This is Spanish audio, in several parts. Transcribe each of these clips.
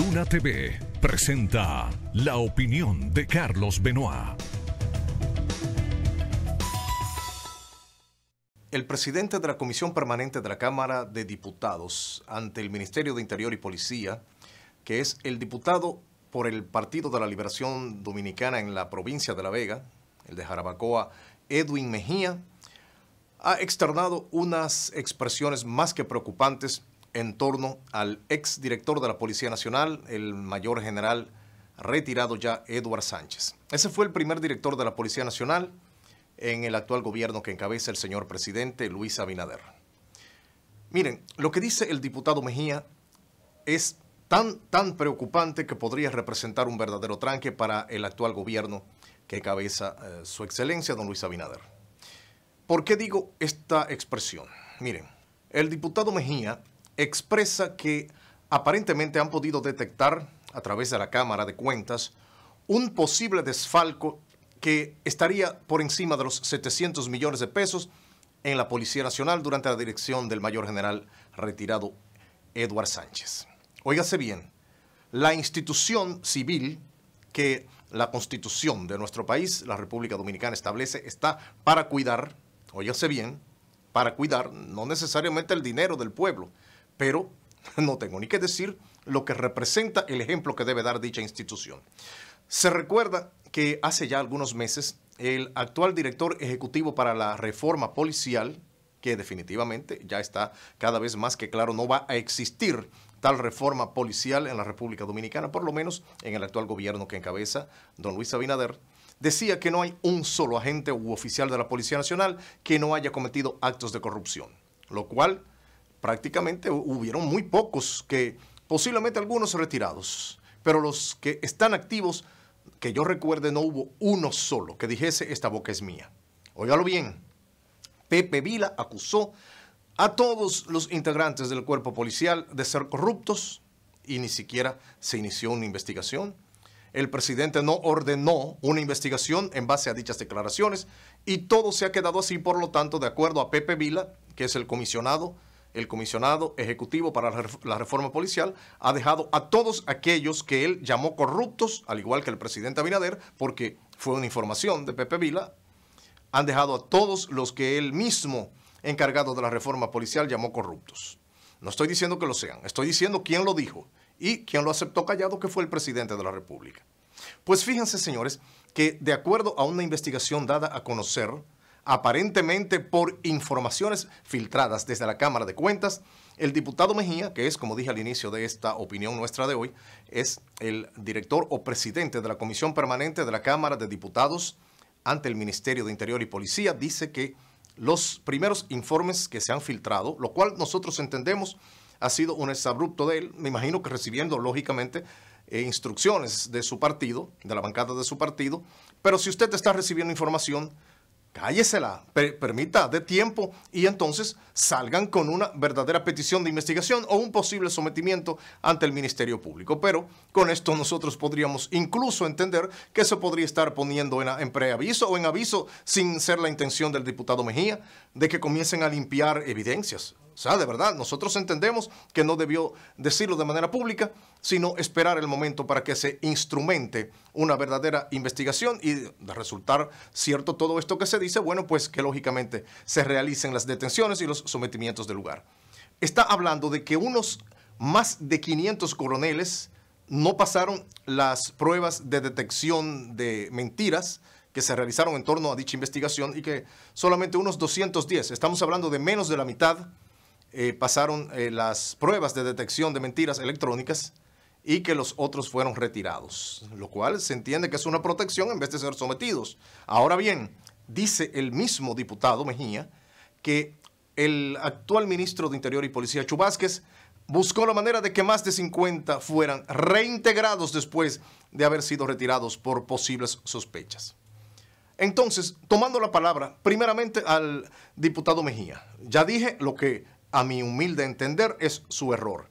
Luna TV presenta la opinión de Carlos Benoit. El presidente de la Comisión Permanente de la Cámara de Diputados ante el Ministerio de Interior y Policía, que es el diputado por el Partido de la Liberación Dominicana en la provincia de La Vega, el de Jarabacoa, Edwin Mejía, ha externado unas expresiones más que preocupantes en torno al director de la Policía Nacional, el mayor general retirado ya Edward Sánchez. Ese fue el primer director de la Policía Nacional en el actual gobierno que encabeza el señor presidente Luis Abinader. Miren, lo que dice el diputado Mejía es tan, tan preocupante que podría representar un verdadero tranque para el actual gobierno que encabeza eh, su excelencia don Luis Abinader. ¿Por qué digo esta expresión? Miren, el diputado Mejía expresa que aparentemente han podido detectar a través de la Cámara de Cuentas un posible desfalco que estaría por encima de los 700 millones de pesos en la Policía Nacional durante la dirección del mayor general retirado Eduard Sánchez. Óigase bien, la institución civil que la constitución de nuestro país, la República Dominicana, establece está para cuidar, óigase bien, para cuidar no necesariamente el dinero del pueblo, pero no tengo ni que decir lo que representa el ejemplo que debe dar dicha institución. Se recuerda que hace ya algunos meses el actual director ejecutivo para la reforma policial, que definitivamente ya está cada vez más que claro, no va a existir tal reforma policial en la República Dominicana, por lo menos en el actual gobierno que encabeza don Luis Abinader, decía que no hay un solo agente u oficial de la Policía Nacional que no haya cometido actos de corrupción, lo cual prácticamente hubieron muy pocos que, posiblemente algunos retirados, pero los que están activos, que yo recuerde, no hubo uno solo que dijese esta boca es mía. Óigalo bien, Pepe Vila acusó a todos los integrantes del cuerpo policial de ser corruptos y ni siquiera se inició una investigación. El presidente no ordenó una investigación en base a dichas declaraciones y todo se ha quedado así, por lo tanto, de acuerdo a Pepe Vila, que es el comisionado el comisionado ejecutivo para la reforma policial ha dejado a todos aquellos que él llamó corruptos, al igual que el presidente Abinader, porque fue una información de Pepe Vila, han dejado a todos los que él mismo, encargado de la reforma policial, llamó corruptos. No estoy diciendo que lo sean, estoy diciendo quién lo dijo y quién lo aceptó callado, que fue el presidente de la República. Pues fíjense, señores, que de acuerdo a una investigación dada a conocer, aparentemente por informaciones filtradas desde la Cámara de Cuentas. El diputado Mejía, que es, como dije al inicio de esta opinión nuestra de hoy, es el director o presidente de la Comisión Permanente de la Cámara de Diputados ante el Ministerio de Interior y Policía, dice que los primeros informes que se han filtrado, lo cual nosotros entendemos ha sido un exabrupto de él, me imagino que recibiendo, lógicamente, eh, instrucciones de su partido, de la bancada de su partido, pero si usted está recibiendo información cállesela, permita, de tiempo y entonces salgan con una verdadera petición de investigación o un posible sometimiento ante el Ministerio Público. Pero con esto nosotros podríamos incluso entender que se podría estar poniendo en preaviso o en aviso sin ser la intención del diputado Mejía de que comiencen a limpiar evidencias sea, de verdad, nosotros entendemos que no debió decirlo de manera pública, sino esperar el momento para que se instrumente una verdadera investigación y de resultar cierto todo esto que se dice, bueno, pues que lógicamente se realicen las detenciones y los sometimientos del lugar. Está hablando de que unos más de 500 coroneles no pasaron las pruebas de detección de mentiras, que se realizaron en torno a dicha investigación y que solamente unos 210, estamos hablando de menos de la mitad eh, pasaron eh, las pruebas de detección de mentiras electrónicas y que los otros fueron retirados, lo cual se entiende que es una protección en vez de ser sometidos. Ahora bien, dice el mismo diputado Mejía que el actual ministro de Interior y Policía, Chubásquez, buscó la manera de que más de 50 fueran reintegrados después de haber sido retirados por posibles sospechas. Entonces, tomando la palabra primeramente al diputado Mejía, ya dije lo que a mi humilde entender, es su error.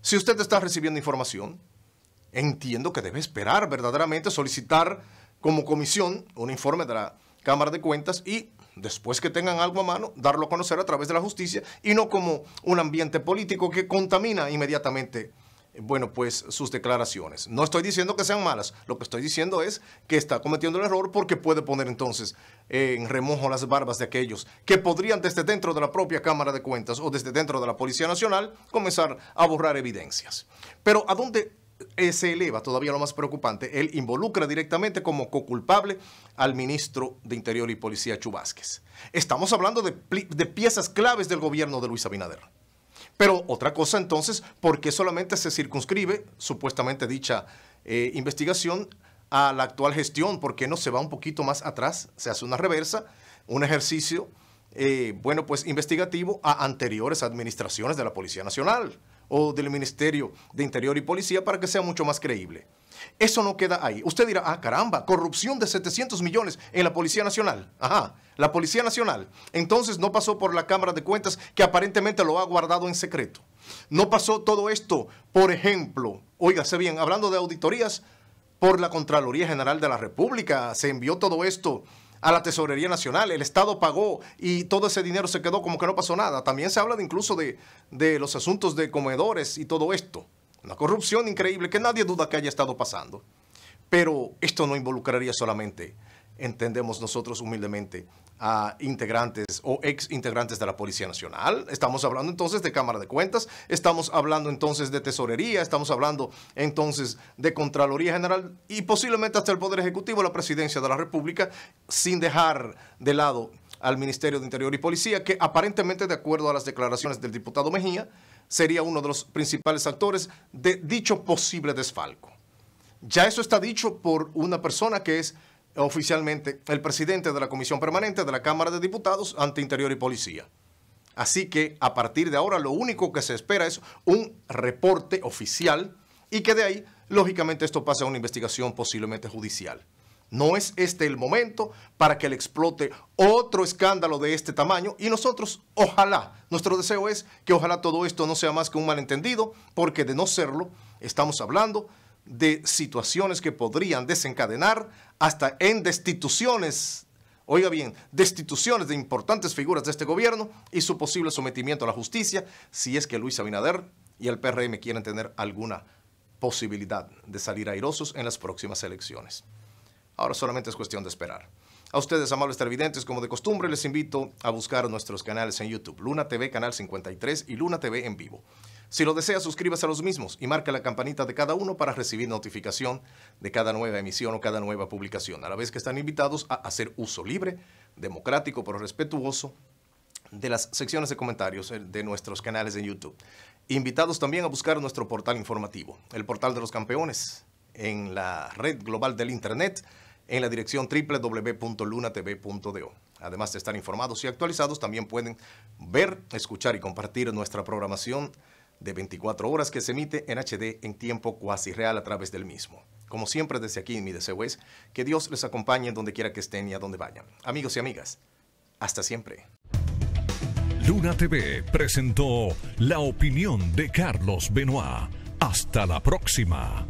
Si usted está recibiendo información, entiendo que debe esperar verdaderamente solicitar como comisión un informe de la Cámara de Cuentas y después que tengan algo a mano, darlo a conocer a través de la justicia y no como un ambiente político que contamina inmediatamente bueno, pues sus declaraciones. No estoy diciendo que sean malas, lo que estoy diciendo es que está cometiendo el error porque puede poner entonces en remojo las barbas de aquellos que podrían desde dentro de la propia Cámara de Cuentas o desde dentro de la Policía Nacional comenzar a borrar evidencias. Pero ¿a dónde se eleva todavía lo más preocupante? Él involucra directamente como co-culpable al ministro de Interior y Policía Chubásquez. Estamos hablando de, de piezas claves del gobierno de Luis Abinader. Pero otra cosa entonces, ¿por qué solamente se circunscribe supuestamente dicha eh, investigación a la actual gestión? ¿Por qué no se va un poquito más atrás? Se hace una reversa, un ejercicio, eh, bueno, pues investigativo a anteriores administraciones de la Policía Nacional o del Ministerio de Interior y Policía para que sea mucho más creíble. Eso no queda ahí. Usted dirá, ah, caramba, corrupción de 700 millones en la Policía Nacional. Ajá, la Policía Nacional. Entonces no pasó por la Cámara de Cuentas que aparentemente lo ha guardado en secreto. No pasó todo esto, por ejemplo, óigase bien, hablando de auditorías, por la Contraloría General de la República. Se envió todo esto a la Tesorería Nacional, el Estado pagó y todo ese dinero se quedó como que no pasó nada. También se habla incluso de, de los asuntos de comedores y todo esto. Una corrupción increíble que nadie duda que haya estado pasando. Pero esto no involucraría solamente, entendemos nosotros humildemente, a integrantes o ex integrantes de la Policía Nacional. Estamos hablando entonces de Cámara de Cuentas, estamos hablando entonces de Tesorería, estamos hablando entonces de Contraloría General y posiblemente hasta el Poder Ejecutivo, la Presidencia de la República, sin dejar de lado al Ministerio de Interior y Policía, que aparentemente, de acuerdo a las declaraciones del diputado Mejía, sería uno de los principales actores de dicho posible desfalco. Ya eso está dicho por una persona que es oficialmente el presidente de la Comisión Permanente de la Cámara de Diputados ante Interior y Policía. Así que a partir de ahora lo único que se espera es un reporte oficial y que de ahí, lógicamente, esto pase a una investigación posiblemente judicial. No es este el momento para que le explote otro escándalo de este tamaño y nosotros, ojalá, nuestro deseo es que ojalá todo esto no sea más que un malentendido, porque de no serlo, estamos hablando de situaciones que podrían desencadenar hasta en destituciones, oiga bien, destituciones de importantes figuras de este gobierno y su posible sometimiento a la justicia si es que Luis Abinader y el PRM quieren tener alguna posibilidad de salir airosos en las próximas elecciones. Ahora solamente es cuestión de esperar. A ustedes, amables televidentes, como de costumbre, les invito a buscar nuestros canales en YouTube, Luna TV Canal 53 y Luna TV en vivo. Si lo desea, suscríbase a los mismos y marca la campanita de cada uno para recibir notificación de cada nueva emisión o cada nueva publicación, a la vez que están invitados a hacer uso libre, democrático pero respetuoso de las secciones de comentarios eh, de nuestros canales en YouTube. Invitados también a buscar nuestro portal informativo, el portal de los campeones, en la red global del Internet, en la dirección www.lunatv.do. Además de estar informados y actualizados, también pueden ver, escuchar y compartir nuestra programación de 24 horas que se emite en HD en tiempo cuasi real a través del mismo. Como siempre desde aquí mi deseo es que Dios les acompañe donde quiera que estén y a donde vayan. Amigos y amigas, hasta siempre. Luna TV presentó la opinión de Carlos Benoit. Hasta la próxima.